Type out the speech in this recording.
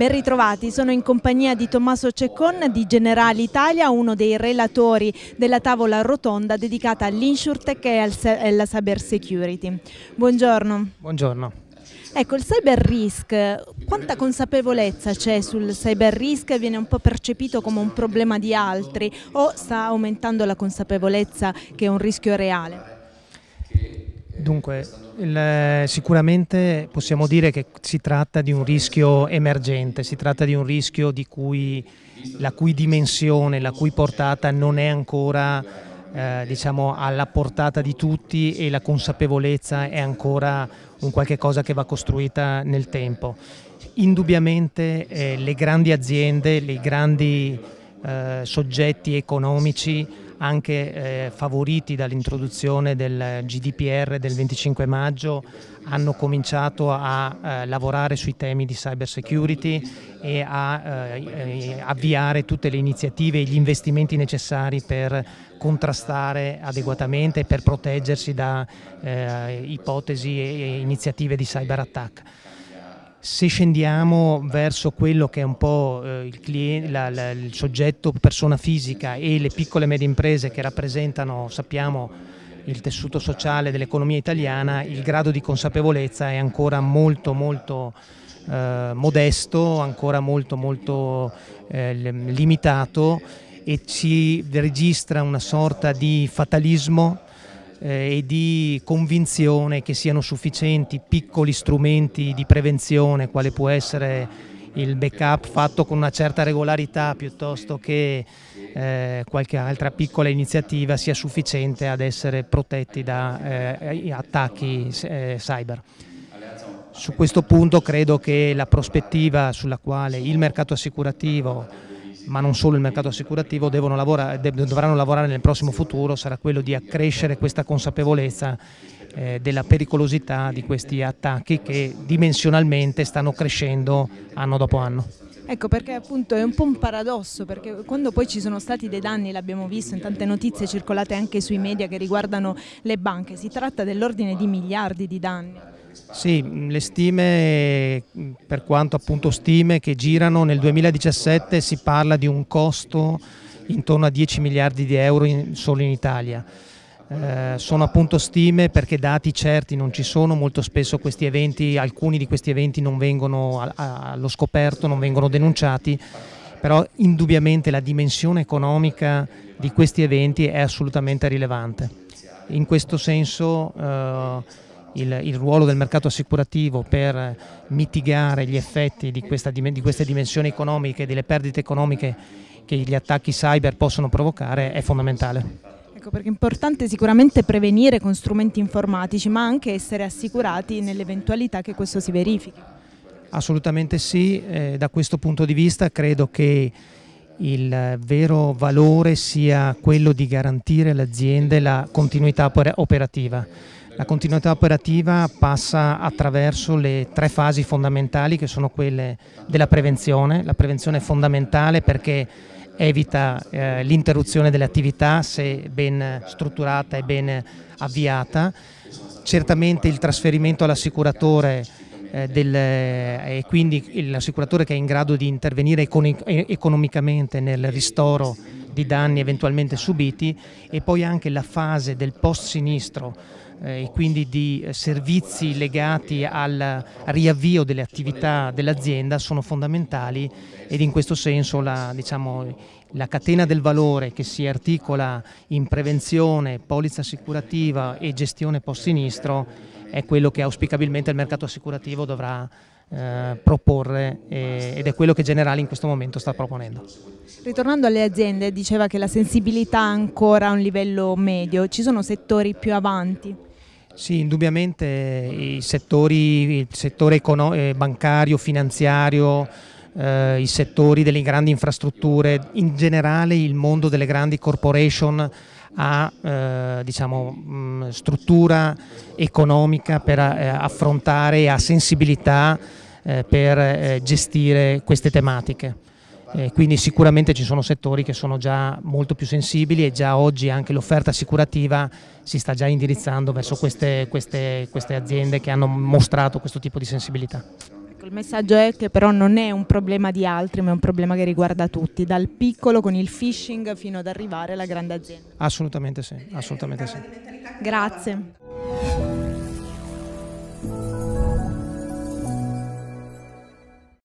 Ben ritrovati, sono in compagnia di Tommaso Ceccon di Generali Italia, uno dei relatori della tavola rotonda dedicata all'insurtech e alla cyber security. Buongiorno. Buongiorno. Ecco, il cyber risk, quanta consapevolezza c'è sul cyber risk? Viene un po' percepito come un problema di altri o sta aumentando la consapevolezza che è un rischio reale? Dunque, il, eh, sicuramente possiamo dire che si tratta di un rischio emergente, si tratta di un rischio di cui, la cui dimensione, la cui portata non è ancora eh, diciamo, alla portata di tutti e la consapevolezza è ancora un qualche cosa che va costruita nel tempo. Indubbiamente eh, le grandi aziende, i grandi eh, soggetti economici anche eh, favoriti dall'introduzione del GDPR del 25 maggio, hanno cominciato a eh, lavorare sui temi di cyber security e a eh, eh, avviare tutte le iniziative e gli investimenti necessari per contrastare adeguatamente e per proteggersi da eh, ipotesi e iniziative di cyberattack. Se scendiamo verso quello che è un po' eh, il, cliente, la, la, il soggetto persona fisica e le piccole e medie imprese che rappresentano, sappiamo, il tessuto sociale dell'economia italiana, il grado di consapevolezza è ancora molto molto eh, modesto, ancora molto molto eh, limitato e ci registra una sorta di fatalismo eh, e di convinzione che siano sufficienti piccoli strumenti di prevenzione, quale può essere il backup fatto con una certa regolarità piuttosto che eh, qualche altra piccola iniziativa sia sufficiente ad essere protetti da eh, attacchi eh, cyber. Su questo punto credo che la prospettiva sulla quale il mercato assicurativo ma non solo il mercato assicurativo, lavorare, dovranno lavorare nel prossimo futuro, sarà quello di accrescere questa consapevolezza eh, della pericolosità di questi attacchi che dimensionalmente stanno crescendo anno dopo anno. Ecco perché appunto è un po' un paradosso perché quando poi ci sono stati dei danni, l'abbiamo visto in tante notizie circolate anche sui media che riguardano le banche, si tratta dell'ordine di miliardi di danni. Sì, mm, le stime, mm, per quanto appunto stime che girano, nel 2017 si parla di un costo intorno a 10 miliardi di euro in, solo in Italia. Eh, sono appunto stime perché dati certi non ci sono, molto spesso questi eventi, alcuni di questi eventi non vengono allo scoperto, non vengono denunciati, però indubbiamente la dimensione economica di questi eventi è assolutamente rilevante. In questo senso eh, il, il, ruolo del mercato assicurativo per mitigare gli effetti di, questa, di queste dimensioni economiche, delle perdite economiche che gli attacchi cyber possono provocare è fondamentale. Ecco, perché è importante sicuramente prevenire con strumenti informatici, ma anche essere assicurati nell'eventualità che questo si verifichi. Assolutamente sì, eh, da questo punto di vista credo che il vero valore sia quello di garantire all'azienda la continuità operativa. La continuità operativa passa attraverso le tre fasi fondamentali che sono quelle della prevenzione. La prevenzione è fondamentale perché evita eh, l'interruzione delle attività se ben strutturata e ben avviata. Certamente il trasferimento all'assicuratore eh, del, eh, e quindi l'assicuratore che è in grado di intervenire economicamente nel ristoro di danni eventualmente subiti e poi anche la fase del post sinistro eh, e quindi di eh, servizi legati al riavvio delle attività dell'azienda sono fondamentali ed in questo senso la, diciamo, la catena del valore che si articola in prevenzione, polizza assicurativa e gestione post-sinistro è quello che auspicabilmente il mercato assicurativo dovrà eh, proporre eh, ed è quello che Generali in questo momento sta proponendo. Ritornando alle aziende, diceva che la sensibilità è ancora a un livello medio, ci sono settori più avanti? Sì, indubbiamente i settori, il settore eh, bancario, finanziario, eh, i settori delle grandi infrastrutture, in generale il mondo delle grandi corporation ha eh, diciamo, mh, struttura economica per eh, affrontare e ha sensibilità eh, per eh, gestire queste tematiche. Eh, quindi sicuramente ci sono settori che sono già molto più sensibili e già oggi anche l'offerta assicurativa si sta già indirizzando verso queste, queste, queste aziende che hanno mostrato questo tipo di sensibilità. Ecco, il messaggio è che però non è un problema di altri, ma è un problema che riguarda tutti, dal piccolo con il phishing fino ad arrivare alla grande azienda. Assolutamente sì, assolutamente sì. Grazie.